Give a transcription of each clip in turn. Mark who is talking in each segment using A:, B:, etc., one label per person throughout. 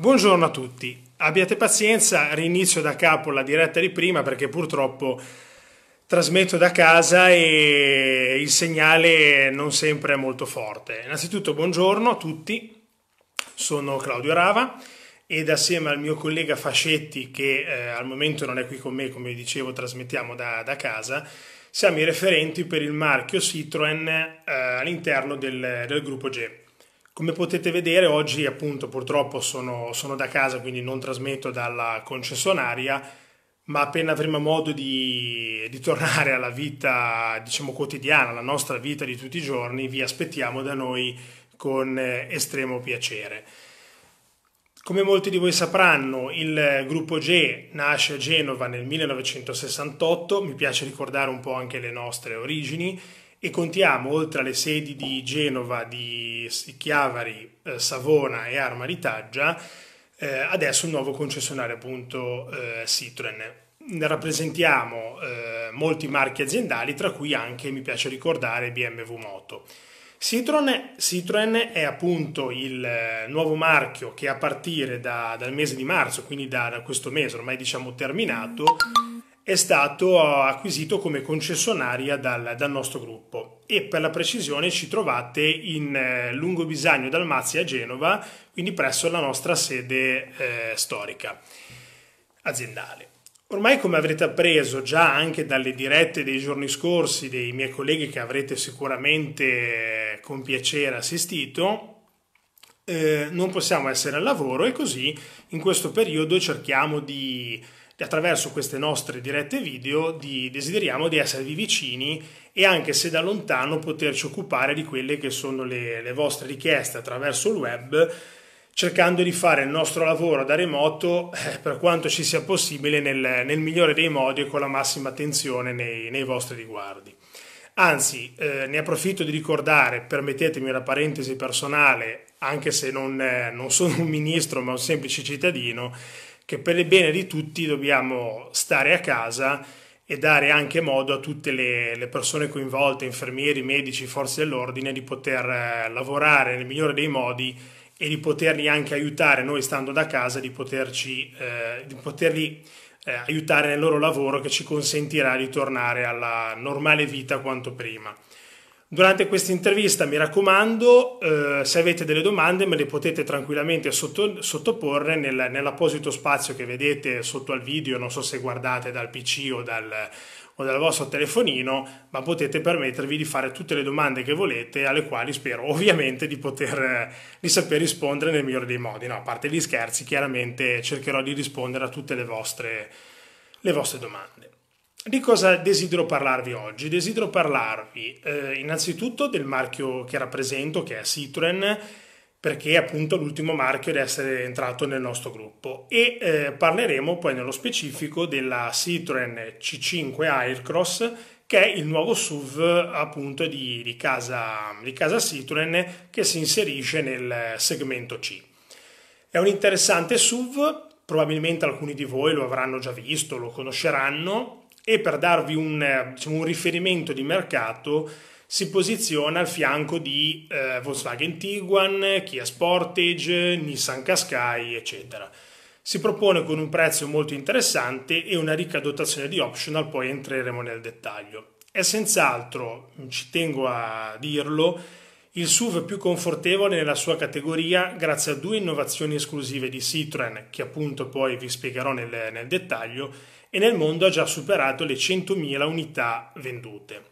A: Buongiorno a tutti, abbiate pazienza, rinizio da capo la diretta di prima perché purtroppo trasmetto da casa e il segnale non sempre è molto forte. Innanzitutto buongiorno a tutti, sono Claudio Rava ed assieme al mio collega Fascetti che eh, al momento non è qui con me, come dicevo trasmettiamo da, da casa, siamo i referenti per il marchio Citroën eh, all'interno del, del gruppo G. Come potete vedere oggi appunto purtroppo sono, sono da casa quindi non trasmetto dalla concessionaria ma appena avremo modo di, di, tornare alla vita diciamo quotidiana, alla nostra vita di tutti i giorni, vi aspettiamo da noi con eh, estremo piacere. Come molti di voi sapranno, il gruppo G nasce a Genova nel 1968, mi piace ricordare un po' anche le nostre origini e contiamo, oltre alle sedi di Genova, di Chiavari, eh, Savona e Armaritaggia, eh, adesso un nuovo concessionario appunto eh, Citroen rappresentiamo eh, molti marchi aziendali, tra cui anche mi piace ricordare BMW Moto. Citroen, Citroen è appunto il eh, nuovo marchio che a partire da, dal mese di marzo, quindi da, da questo mese ormai diciamo terminato, è stato acquisito come concessionaria dal, dal nostro gruppo e per la precisione ci trovate in eh, Lungo Bisagno Dalmazia a Genova, quindi presso la nostra sede eh, storica aziendale. Ormai come avrete appreso già anche dalle dirette dei giorni scorsi dei miei colleghi che avrete sicuramente eh, con piacere assistito, eh, non possiamo essere al lavoro e così in questo periodo cerchiamo di attraverso queste nostre dirette video di, desideriamo di esservi vicini e anche se da lontano poterci occupare di quelle che sono le, le vostre richieste attraverso il web cercando di fare il nostro lavoro da remoto eh, per quanto ci sia possibile nel, nel, migliore dei modi e con la massima attenzione nei, nei vostri riguardi. Anzi, eh, ne approfitto di ricordare, permettetemi una parentesi personale, anche se non, eh, non sono un ministro ma un semplice cittadino, che per il bene di tutti dobbiamo stare a casa e dare anche modo a tutte le, le persone coinvolte, infermieri, medici, forze dell'ordine, di poter eh, lavorare nel migliore dei modi e di poterli anche aiutare, noi stando da casa, di, poterci, eh, di poterli eh, aiutare nel loro lavoro che ci consentirà di tornare alla normale vita quanto prima. Durante questa intervista, mi raccomando, eh, se avete delle domande me le potete tranquillamente sotto, sottoporre nel, nell'apposito spazio che vedete sotto al video, non so se guardate dal PC o dal, o dal vostro telefonino, ma potete permettervi di fare tutte le domande che volete, alle quali spero ovviamente di poter di saper rispondere nel migliore dei modi. No, a parte gli scherzi, chiaramente cercherò di rispondere a tutte le vostre, le vostre domande. Di cosa desidero parlarvi oggi? Desidero parlarvi eh, innanzitutto del marchio che rappresento, che è Citroen, perché è appunto l'ultimo marchio ad essere entrato nel nostro gruppo e eh, parleremo poi nello specifico della Citroen C5 Aircross che è il nuovo SUV appunto di, di, casa, di casa Citroen che si inserisce nel segmento C. È un interessante SUV, probabilmente alcuni di voi lo avranno già visto, lo conosceranno, e per darvi un, eh, diciamo, un riferimento di mercato si posiziona al fianco di eh, Volkswagen Tiguan, Kia Sportage, Nissan Qashqai, eccetera. Si propone con un prezzo molto interessante e una ricca dotazione di optional, poi entreremo nel dettaglio. È senz'altro, ci tengo a dirlo, il SUV più confortevole nella sua categoria grazie a due innovazioni esclusive di Citroën, che appunto poi vi spiegherò nel, nel dettaglio, e nel mondo ha già superato le 100.000 unità vendute.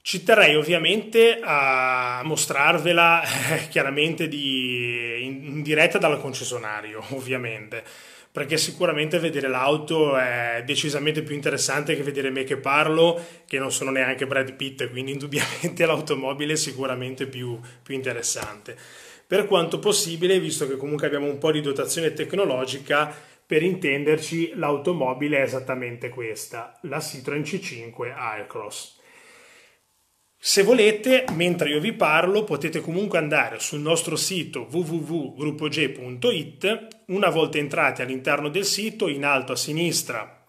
A: Ci terrei ovviamente a mostrarvela eh, chiaramente di, in, in diretta dal concessionario, ovviamente, perché sicuramente vedere l'auto è decisamente più interessante che vedere me che parlo, che non sono neanche Brad Pitt, quindi indubbiamente l'automobile è sicuramente più, più interessante. Per quanto possibile, visto che comunque abbiamo un po' di dotazione tecnologica, per intenderci, l'automobile è esattamente questa, la Citroen C5 Aircross. Se volete, mentre io vi parlo, potete comunque andare sul nostro sito www.gruppog.it. Una volta entrati all'interno del sito, in alto a sinistra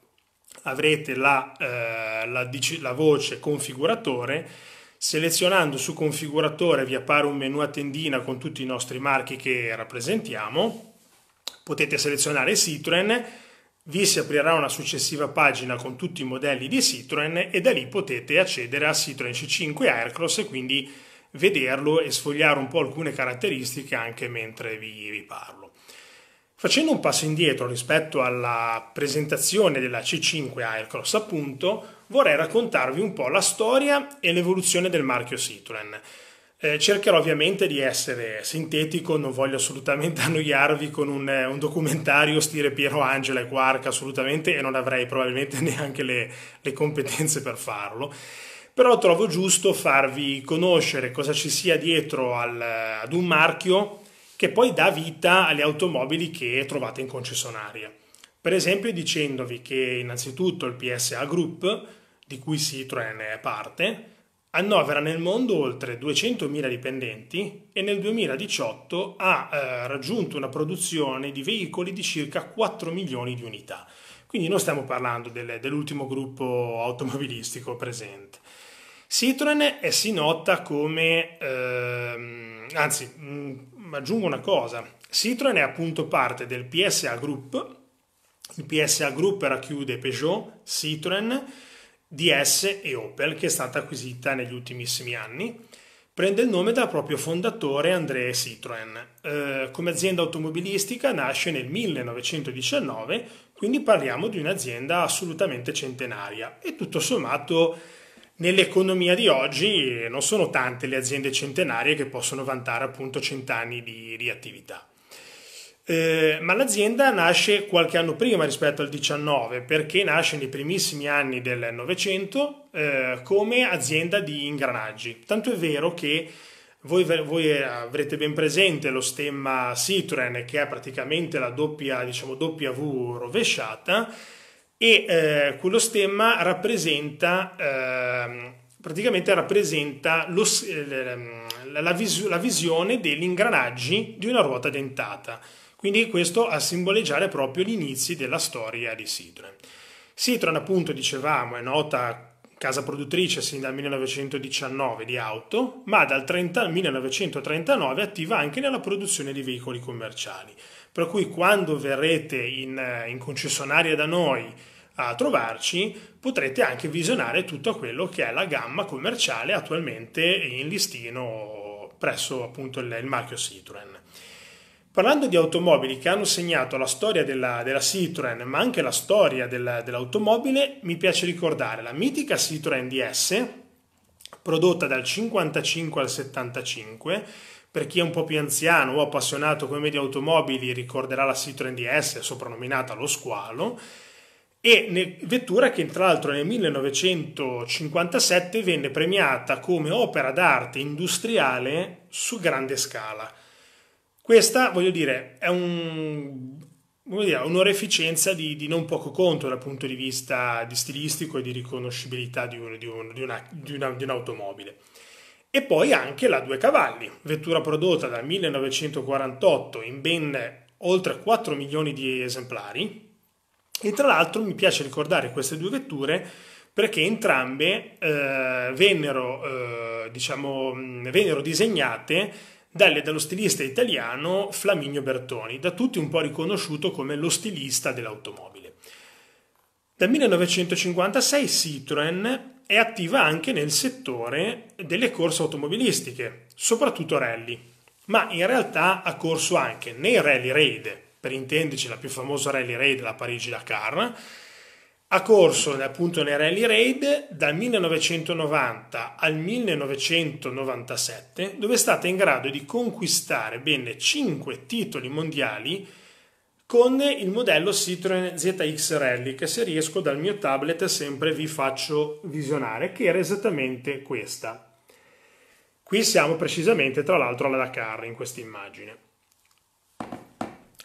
A: avrete la, eh, la, la voce configuratore. Selezionando su configuratore vi appare un menu a tendina con tutti i nostri marchi che rappresentiamo Potete selezionare Citroen, vi si aprirà una successiva pagina con tutti i modelli di Citroen e da lì potete accedere a Citroen C5 Aircross e quindi vederlo e sfogliare un po' alcune caratteristiche anche mentre vi, parlo. Facendo un passo indietro rispetto alla presentazione della C5 Aircross, appunto, vorrei raccontarvi un po' la storia e l'evoluzione del marchio Citroen. Eh, cercherò ovviamente di essere sintetico, non voglio assolutamente annoiarvi con un, eh, un, documentario stile Piero Angela e Quark, assolutamente, e non avrei probabilmente neanche le, le competenze per farlo. Però trovo giusto farvi conoscere cosa ci sia dietro al, eh, ad un marchio che poi dà vita alle automobili che trovate in concessionaria. Per esempio dicendovi che innanzitutto il PSA Group, di cui Citroën è parte, annovera nel mondo oltre 200.000 dipendenti e nel 2018 ha eh, raggiunto una produzione di veicoli di circa 4 milioni di unità. Quindi non stiamo parlando del, dell'ultimo gruppo automobilistico presente. Citroen è si nota come, ehm, anzi mh, mm, aggiungo una cosa, Citroen è appunto parte del PSA Group, il PSA Group racchiude Peugeot, Citroen, DS e Opel, che è stata acquisita negli ultimissimi anni. Prende il nome dal proprio fondatore André Citroën. Eh, come azienda automobilistica nasce nel 1919, quindi parliamo di un'azienda assolutamente centenaria e tutto sommato nell'economia di oggi eh, non sono tante le aziende centenarie che possono vantare appunto cent'anni di, di attività. Eh, ma l'azienda nasce qualche anno prima rispetto al 19 perché nasce nei primissimi anni del Novecento eh, come azienda di ingranaggi. Tanto è vero che voi, voi, eh, avrete ben presente lo stemma Citroen che è praticamente la doppia, diciamo, W rovesciata e eh, quello stemma rappresenta, ehm, praticamente rappresenta lo, la, la, vis- la visione degli ingranaggi di una ruota dentata. Quindi questo a simboleggiare proprio gli inizi della storia di Citroën. Citroën appunto dicevamo è nota casa produttrice sin dal 1919 di auto, ma dal 30, 1939 attiva anche nella produzione di veicoli commerciali. Per cui quando verrete in, eh, in concessionaria da noi a trovarci, potrete anche visionare tutto quello che è la gamma commerciale attualmente in listino presso appunto il, il marchio Citroën. Parlando di automobili che hanno segnato la storia della, della Citroën, ma anche la storia del, dell'automobile, mi piace ricordare la mitica Citroën DS, prodotta dal 55 al 75. Per chi è un po' più anziano o appassionato come me di automobili ricorderà la Citroën DS, soprannominata lo squalo, e vettura che tra l'altro nel 1957 venne premiata come opera d'arte industriale su grande scala. Questa, voglio dire, è un, dire, un'oreficenza di, di, non poco conto dal punto di vista di stilistico e di riconoscibilità di, un, di, un, una, una, di un'automobile. E poi anche la Due Cavalli, vettura prodotta dal 1948 in ben oltre 4 milioni di esemplari. E tra l'altro mi piace ricordare queste due vetture perché entrambe eh, vennero, eh, diciamo, vennero disegnate dalle dallo stilista italiano Flaminio Bertoni, da tutti un po' riconosciuto come lo stilista dell'automobile. Dal 1956 Citroën è attiva anche nel settore delle corse automobilistiche, soprattutto rally, ma in realtà ha corso anche nei rally raid, per intenderci la più famosa rally raid, la Parigi-Dakar, ha corso appunto nei rally raid dal 1990 al 1997, dove è stata in grado di conquistare ben 5 titoli mondiali con il modello Citroen ZX Rally, che se riesco dal mio tablet sempre vi faccio visionare, che era esattamente questa. Qui siamo precisamente tra l'altro alla Dakar in questa immagine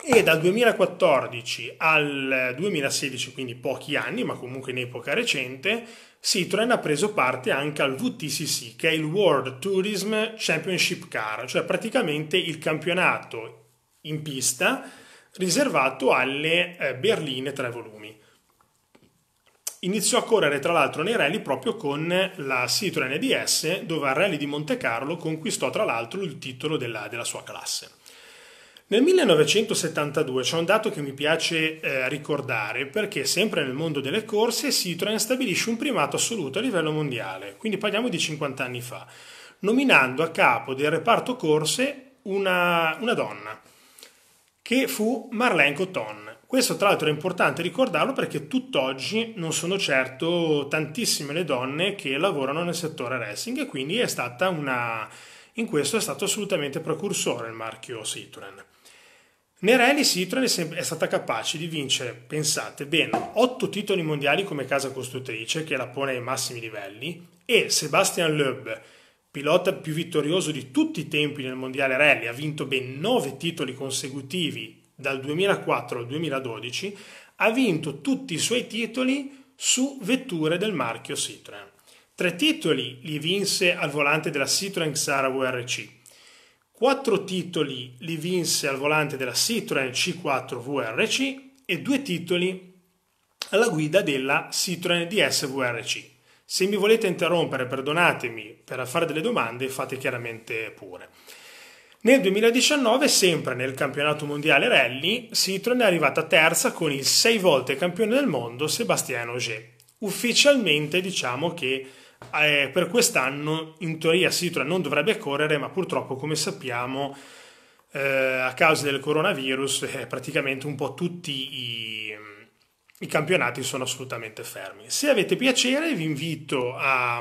A: e dal 2014 al 2016, quindi pochi anni, ma comunque in epoca recente, Citroën ha preso parte anche al VTCC, che è il World Tourism Championship Car, cioè praticamente il campionato in pista riservato alle eh, berline tre volumi. Iniziò a correre tra l'altro nei rally proprio con la Citroën DS, dove al rally di Monte Carlo conquistò tra l'altro il titolo della, della sua classe. Nel 1972 c'è un dato che mi piace eh, ricordare perché sempre nel mondo delle corse Citroën stabilisce un primato assoluto a livello mondiale, quindi parliamo di 50 anni fa, nominando a capo del reparto corse una, una donna, che fu Marlene Cotton. Questo tra l'altro è importante ricordarlo perché tutt'oggi non sono certo tantissime le donne che lavorano nel settore racing e quindi è stata una... In questo è stato assolutamente precursore il marchio Citroën. Nerelli Citroen è, stata capace di vincere, pensate, ben 8 titoli mondiali come casa costruttrice, che la pone ai massimi livelli, e Sebastian Loeb, pilota più vittorioso di tutti i tempi nel mondiale rally, ha vinto ben 9 titoli consecutivi dal 2004 al 2012, ha vinto tutti i suoi titoli su vetture del marchio Citroen. Tre titoli li vinse al volante della Citroen Xara WRC, Quattro titoli li vinse al volante della Citroën C4 VRC e due titoli alla guida della Citroën DS VRC. Se mi volete interrompere, perdonatemi, per fare delle domande fate chiaramente pure. Nel 2019, sempre nel campionato mondiale rally, Citroën è arrivata terza con il sei volte campione del mondo Sébastien Auger. Ufficialmente diciamo che eh, per quest'anno in teoria Citroen non dovrebbe correre, ma purtroppo come sappiamo eh, a causa del coronavirus eh, praticamente un po' tutti i, i, campionati sono assolutamente fermi. Se avete piacere vi invito a,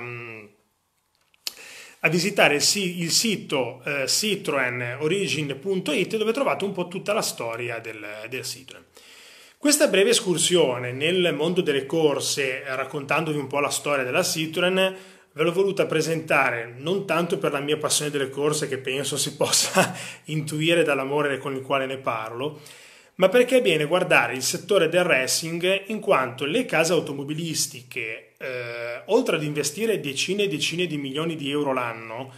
A: a visitare il sito eh, citroenorigin.it dove trovate un po' tutta la storia del, del Citroen. Questa breve escursione nel mondo delle corse, raccontandovi un po' la storia della Citroën, ve l'ho voluta presentare non tanto per la mia passione delle corse, che penso si possa intuire dall'amore con il quale ne parlo, ma perché è bene guardare il settore del racing in quanto le case automobilistiche, eh, oltre ad investire decine e decine di milioni di euro l'anno,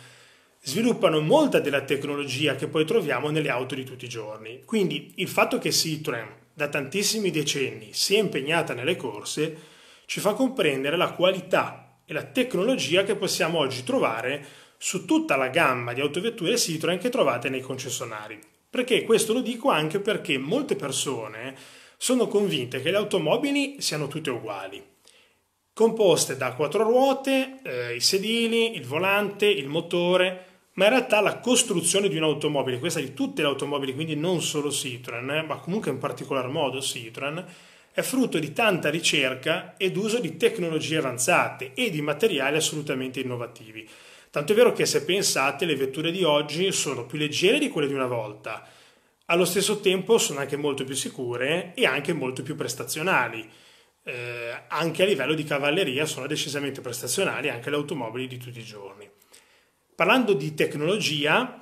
A: sviluppano molta della tecnologia che poi troviamo nelle auto di tutti i giorni. Quindi il fatto che Citroën da tantissimi decenni si è impegnata nelle corse, ci fa comprendere la qualità e la tecnologia che possiamo oggi trovare su tutta la gamma di autovetture Citroën che trovate nei concessionari. Perché questo lo dico anche perché molte persone sono convinte che le automobili siano tutte uguali composte da quattro ruote, eh, i sedili, il volante, il motore, ma in realtà la costruzione di un'automobile, questa di tutte le automobili, quindi non solo Citroën, eh, ma comunque in particolar modo Citroën, è frutto di tanta ricerca ed uso di tecnologie avanzate e di materiali assolutamente innovativi. Tanto è vero che se pensate le vetture di oggi sono più leggere di quelle di una volta, allo stesso tempo sono anche molto più sicure e anche molto più prestazionali. Eh, anche a livello di cavalleria sono decisamente prestazionali anche le automobili di tutti i giorni parlando di tecnologia,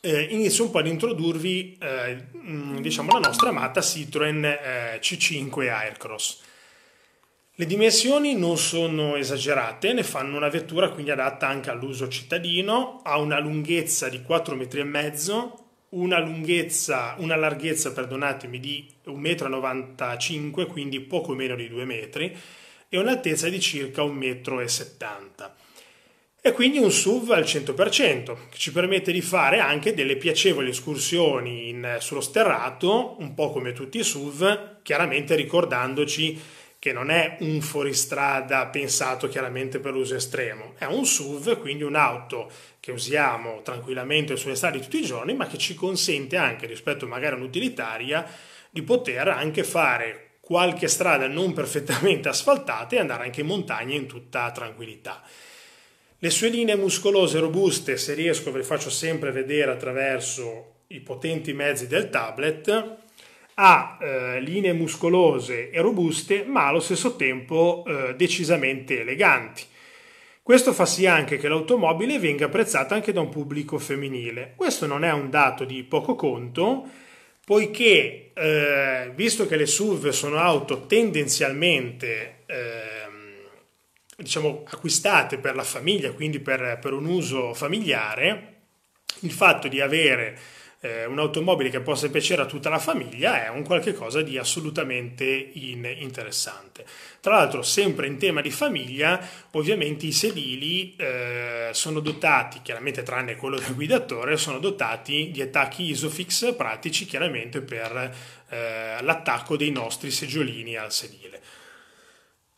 A: eh, inizio un po' ad introdurvi eh, mm, diciamo, la nostra amata Citroën eh, C5 Aircross. Le dimensioni non sono esagerate, ne fanno una vettura quindi adatta anche all'uso cittadino, ha una lunghezza di 4,5 m, una lunghezza, una larghezza, perdonatemi, di 1,95 m, quindi poco meno di 2 m, e un'altezza di circa 1,70 m e quindi un SUV al 100%, che ci permette di fare anche delle piacevoli escursioni in, sullo sterrato, un po' come tutti i SUV, chiaramente ricordandoci che non è un fuoristrada pensato chiaramente per l'uso estremo, è un SUV, quindi un'auto che usiamo tranquillamente sulle strade tutti i giorni, ma che ci consente anche, rispetto magari a un'utilitaria, di poter anche fare qualche strada non perfettamente asfaltata e andare anche in montagna in tutta tranquillità. Le sue linee muscolose robuste, se riesco ve le faccio sempre vedere attraverso i potenti mezzi del tablet, ha eh, linee muscolose e robuste ma allo stesso tempo eh, decisamente eleganti. Questo fa sì anche che l'automobile venga apprezzata anche da un pubblico femminile. Questo non è un dato di poco conto, poiché eh, visto che le SUV sono auto tendenzialmente eh, diciamo, acquistate per la famiglia, quindi per, per un uso familiare, il fatto di avere eh, un'automobile che possa piacere a tutta la famiglia è un qualche cosa di assolutamente in, interessante. Tra l'altro, sempre in tema di famiglia, ovviamente i sedili eh, sono dotati, chiaramente tranne quello del guidatore, sono dotati di attacchi Isofix pratici chiaramente per eh, l'attacco dei nostri seggiolini al sedile.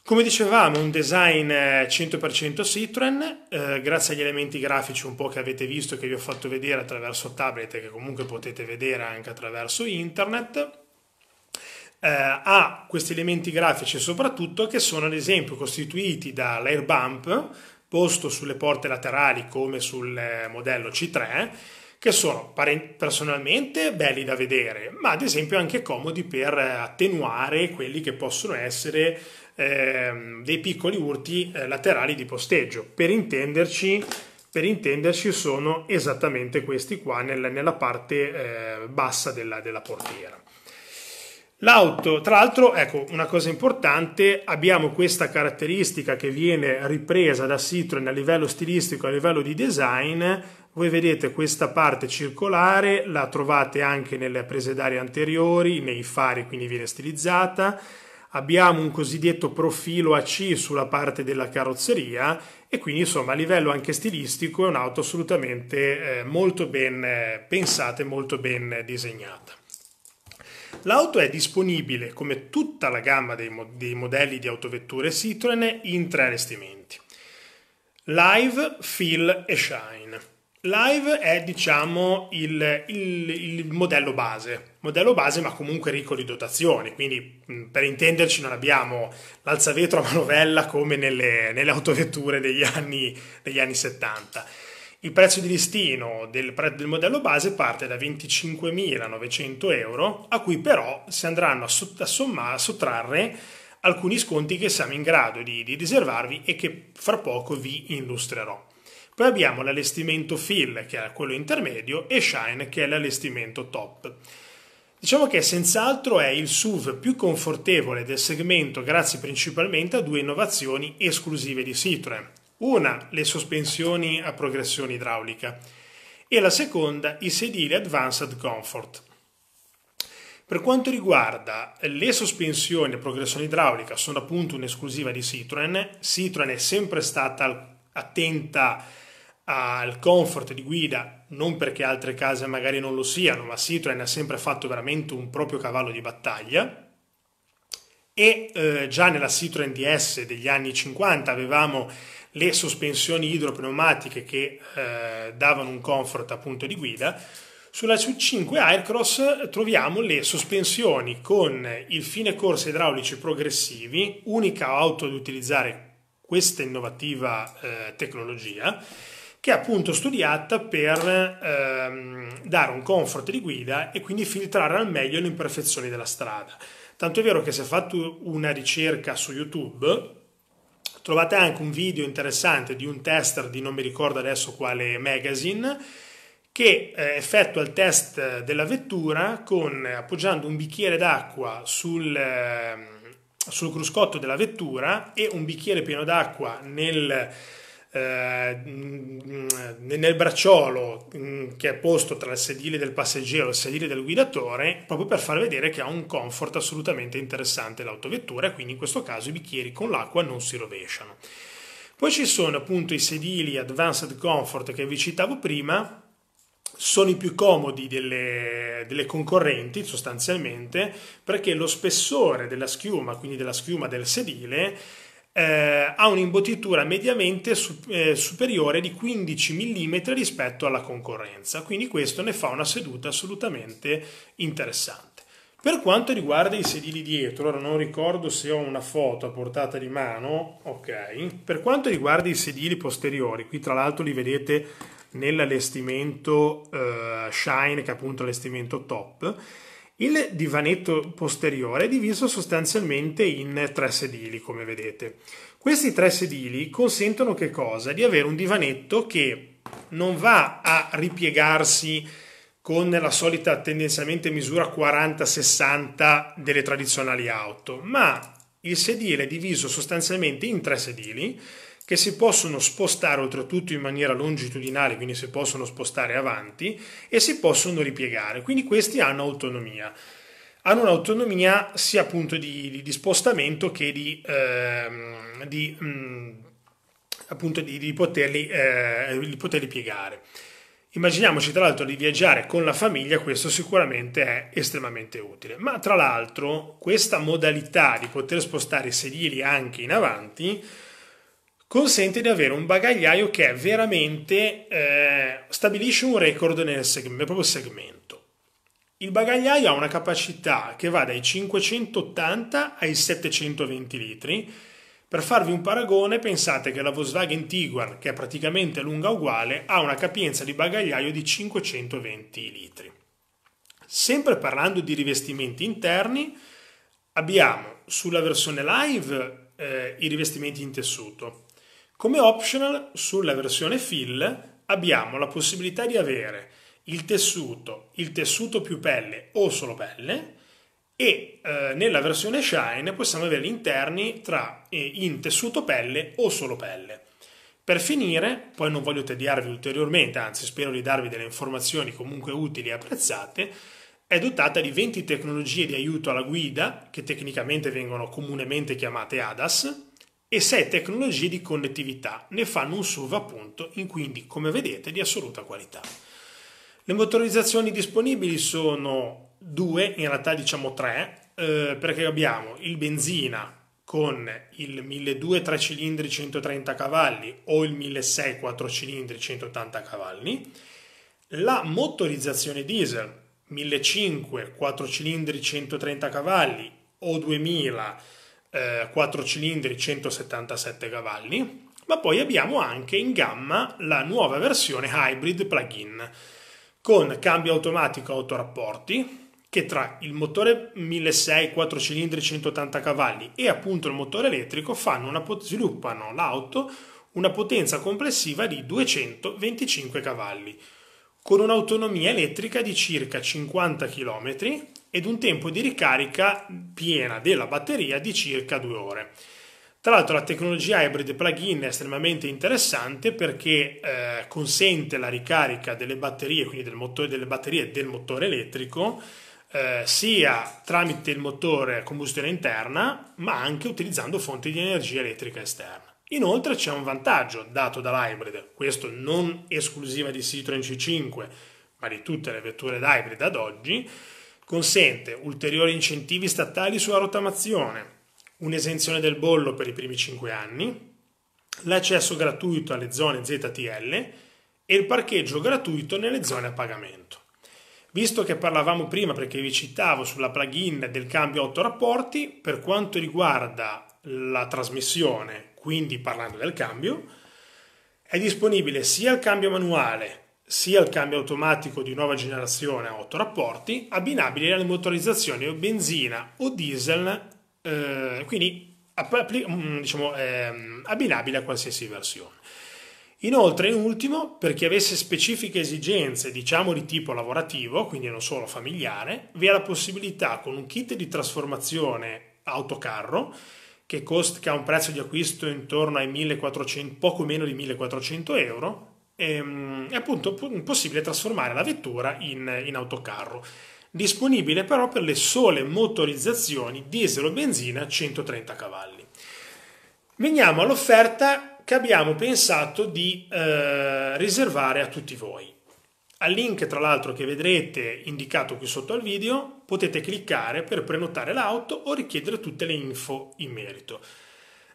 A: Come dicevamo, un design 100% eh, Citroen, eh, grazie agli elementi grafici un po' che avete visto, che vi ho fatto vedere attraverso tablet e che comunque potete vedere anche attraverso internet, eh, ha questi elementi grafici soprattutto che sono ad esempio costituiti dall'air bump posto sulle porte laterali come sul eh, modello C3, che sono personalmente belli da vedere, ma ad esempio anche comodi per eh, attenuare quelli che possono essere Ehm, dei piccoli urti eh, laterali di posteggio. Per intenderci, per intenderci sono esattamente questi qua nella, parte eh, bassa della, della portiera. L'auto, tra l'altro, ecco una cosa importante, abbiamo questa caratteristica che viene ripresa da Citroen a livello stilistico, a livello di design. Voi vedete questa parte circolare, la trovate anche nelle prese d'aria anteriori, nei fari, quindi viene stilizzata abbiamo un cosiddetto profilo AC sulla parte della carrozzeria e quindi insomma a livello anche stilistico è un'auto assolutamente eh, molto ben eh, pensata e molto ben disegnata. L'auto è disponibile, come tutta la gamma dei, mo- dei modelli di autovetture Citroën, in tre allestimenti. Live, Fill e Shine. Live è diciamo il, il, il, modello base, modello base ma comunque ricco di dotazioni, quindi per intenderci non abbiamo l'alzavetro a manovella come nelle, nelle autovetture degli anni, degli anni 70. Il prezzo di listino del, del, modello base parte da 25.900 euro, a cui però si andranno a, so, a, somma, a sottrarre alcuni sconti che siamo in grado di, di riservarvi e che fra poco vi illustrerò. Poi abbiamo l'allestimento fill, che è quello intermedio, e shine, che è l'allestimento top. Diciamo che senz'altro è il SUV più confortevole del segmento grazie principalmente a due innovazioni esclusive di Citroën. Una, le sospensioni a progressione idraulica e la seconda, i sedili Advanced Comfort. Per quanto riguarda le sospensioni a progressione idraulica sono appunto un'esclusiva di Citroën. Citroën è sempre stata attenta al comfort di guida, non perché altre case magari non lo siano, ma Citroën ha sempre fatto veramente un proprio cavallo di battaglia. E eh, già nella Citroën DS degli anni 50 avevamo le sospensioni idropneumatiche che eh, davano un comfort appunto di guida. Sulla su 5 Aircross troviamo le sospensioni con il fine corsa idraulici progressivi, unica auto ad utilizzare questa innovativa eh, tecnologia che è appunto studiata per ehm, dare un comfort di guida e quindi filtrare al meglio le imperfezioni della strada. Tanto è vero che se fate una ricerca su YouTube trovate anche un video interessante di un tester di non mi ricordo adesso quale magazine che eh, effettua il test della vettura con, appoggiando un bicchiere d'acqua sul, ehm, sul cruscotto della vettura e un bicchiere pieno d'acqua nel eh, nel bracciolo mm, che è posto tra il sedile del passeggero e il sedile del guidatore, proprio per far vedere che ha un comfort assolutamente interessante l'autovettura, quindi in questo caso i bicchieri con l'acqua non si rovesciano. Poi ci sono appunto i sedili Advanced Comfort che vi citavo prima, sono i più comodi delle, delle, concorrenti sostanzialmente perché lo spessore della schiuma, quindi della schiuma del sedile, eh, ha un'imbottitura mediamente su, eh, superiore di 15 mm rispetto alla concorrenza, quindi questo ne fa una seduta assolutamente interessante. Per quanto riguarda i sedili dietro, ora non ricordo se ho una foto a portata di mano, ok, per quanto riguarda i sedili posteriori, qui tra l'altro li vedete nell'allestimento eh, Shine, che è appunto l'allestimento top, il divanetto posteriore è diviso sostanzialmente in tre sedili, come vedete. Questi tre sedili consentono che cosa? Di avere un divanetto che non va a ripiegarsi con la solita tendenzialmente misura 40-60 delle tradizionali auto, ma il sedile è diviso sostanzialmente in tre sedili che si possono spostare oltretutto in maniera longitudinale, quindi si possono spostare avanti e si possono ripiegare, quindi questi hanno autonomia. Hanno un'autonomia sia appunto di, di, di spostamento che di, ehm, di mh, mm, appunto di, di, poterli, eh, di, poterli, piegare. Immaginiamoci tra l'altro di viaggiare con la famiglia, questo sicuramente è estremamente utile. Ma tra l'altro questa modalità di poter spostare i sedili anche in avanti consente di avere un bagagliaio che veramente eh, stabilisce un record nel, seg- nel proprio segmento. Il bagagliaio ha una capacità che va dai 580 ai 720 litri. Per farvi un paragone, pensate che la Volkswagen Tiguan, che è praticamente lunga uguale, ha una capienza di bagagliaio di 520 litri. Sempre parlando di rivestimenti interni, abbiamo sulla versione live eh, i rivestimenti in tessuto, come optional sulla versione fill abbiamo la possibilità di avere il tessuto, il tessuto più pelle o solo pelle e eh, nella versione shine possiamo avere gli interni tra eh, in tessuto pelle o solo pelle. Per finire, poi non voglio tediarvi ulteriormente, anzi spero di darvi delle informazioni comunque utili e apprezzate, è dotata di 20 tecnologie di aiuto alla guida che tecnicamente vengono comunemente chiamate ADAS, e sei tecnologie di connettività ne fanno un sovrappunto in quindi, come vedete, di assoluta qualità. Le motorizzazioni disponibili sono due, in realtà diciamo tre, eh, perché abbiamo il benzina con il 1200 3 cilindri 130 cavalli o il 1600 4 cilindri 180 cavalli, la motorizzazione diesel 1500 4 cilindri 130 cavalli o 2000 eh, 4 cilindri 177 cavalli, ma poi abbiamo anche in gamma la nuova versione hybrid plug-in con cambio automatico a 8 rapporti che tra il motore 1600 4 cilindri 180 cavalli e appunto il motore elettrico pot- sviluppano l'auto una potenza complessiva di 225 cavalli con un'autonomia elettrica di circa 50 km ed un tempo di ricarica piena della batteria di circa due ore. Tra l'altro la tecnologia hybrid plug-in è estremamente interessante perché eh, consente la ricarica delle batterie, quindi del motore, delle batterie del motore elettrico, eh, sia tramite il motore a combustione interna, ma anche utilizzando fonti di energia elettrica esterna. Inoltre c'è un vantaggio dato dall'hybrid, questo non esclusiva di Citroen C5, ma di tutte le vetture d'hybrid ad oggi, consente ulteriori incentivi statali sulla rottamazione, un'esenzione del bollo per i primi 5 anni, l'accesso gratuito alle zone ZTL e il parcheggio gratuito nelle zone a pagamento. Visto che parlavamo prima, perché vi citavo sulla plugin del cambio 8 rapporti, per quanto riguarda la trasmissione, quindi parlando del cambio, è disponibile sia il cambio manuale sia il cambio automatico di nuova generazione a 8 rapporti, abbinabile alle motorizzazioni o benzina o diesel, eh, quindi mm, diciamo, eh, abbinabile a qualsiasi versione. Inoltre, in ultimo, per chi avesse specifiche esigenze, diciamo di tipo lavorativo, quindi non solo familiare, vi è la possibilità con un kit di trasformazione autocarro che, costa, che ha un prezzo di acquisto intorno ai 1400, poco meno di 1400 euro, Ehm, è appunto possibile trasformare la vettura in, in autocarro disponibile però per le sole motorizzazioni diesel o benzina 130 cavalli. Veniamo all'offerta che abbiamo pensato di eh, riservare a tutti voi. Al link tra l'altro che vedrete indicato qui sotto al video potete cliccare per prenotare l'auto o richiedere tutte le info in merito.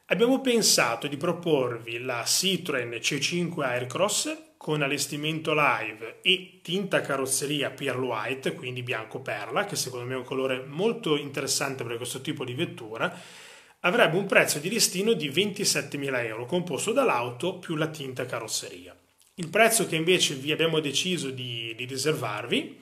A: Abbiamo pensato di proporvi la Citroën C5 Aircross con allestimento live e tinta carrozzeria Pearl White, quindi bianco perla, che secondo me è un colore molto interessante per questo tipo di vettura, avrebbe un prezzo di listino di 27.000 euro, composto dall'auto più la tinta carrozzeria. Il prezzo che invece vi abbiamo deciso di, di riservarvi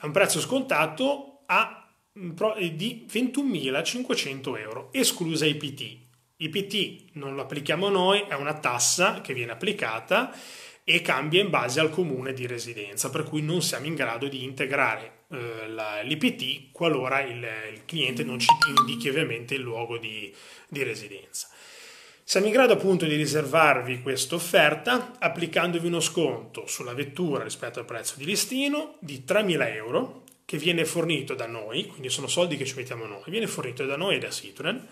A: è un prezzo scontato a, mm, di 21.500 euro, esclusa IPT, IPT non lo applichiamo noi, è una tassa che viene applicata e cambia in base al comune di residenza, per cui non siamo in grado di integrare eh, l'IPT qualora il, il, cliente non ci indichi ovviamente il luogo di, di residenza. Siamo in grado appunto di riservarvi questa offerta applicandovi uno sconto sulla vettura rispetto al prezzo di listino di 3.000 euro che viene fornito da noi, quindi sono soldi che ci mettiamo noi, viene fornito da noi e da Citroen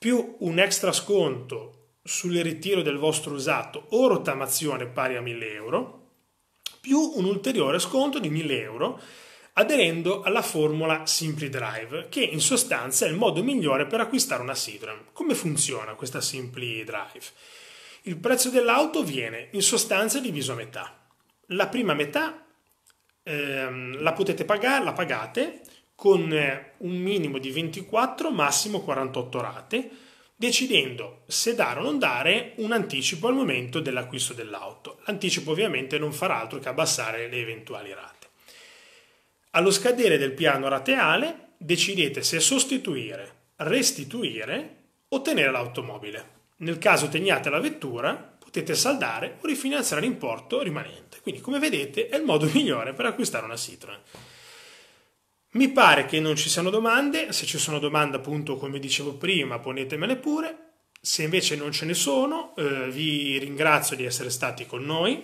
A: più un extra sconto sul ritiro del vostro usato o rotamazione pari a 1000 euro, più un ulteriore sconto di 1000 euro aderendo alla formula Simply Drive, che in sostanza è il modo migliore per acquistare una Citroen. Come funziona questa Simply Drive? Il prezzo dell'auto viene in sostanza diviso a metà. La prima metà ehm, la potete pagare, la pagate con eh, un minimo di 24, massimo 48 rate, decidendo se dare o non dare un anticipo al momento dell'acquisto dell'auto. L'anticipo ovviamente non farà altro che abbassare le eventuali rate. Allo scadere del piano rateale decidete se sostituire, restituire o tenere l'automobile. Nel caso teniate la vettura potete saldare o rifinanziare l'importo rimanente. Quindi come vedete è il modo migliore per acquistare una Citroen. Mi pare che non ci siano domande, se ci sono domande appunto come dicevo prima ponetemele pure, se invece non ce ne sono eh, vi ringrazio di essere stati con noi,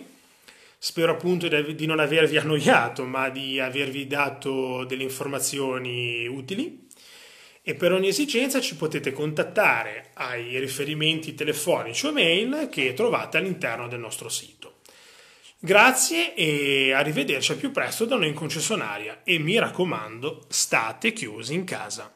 A: spero appunto di non avervi annoiato ma di avervi dato delle informazioni utili e per ogni esigenza ci potete contattare ai riferimenti telefonici o mail che trovate all'interno del nostro sito. Grazie e arrivederci al più presto da noi in concessionaria e mi raccomando, state chiusi in casa.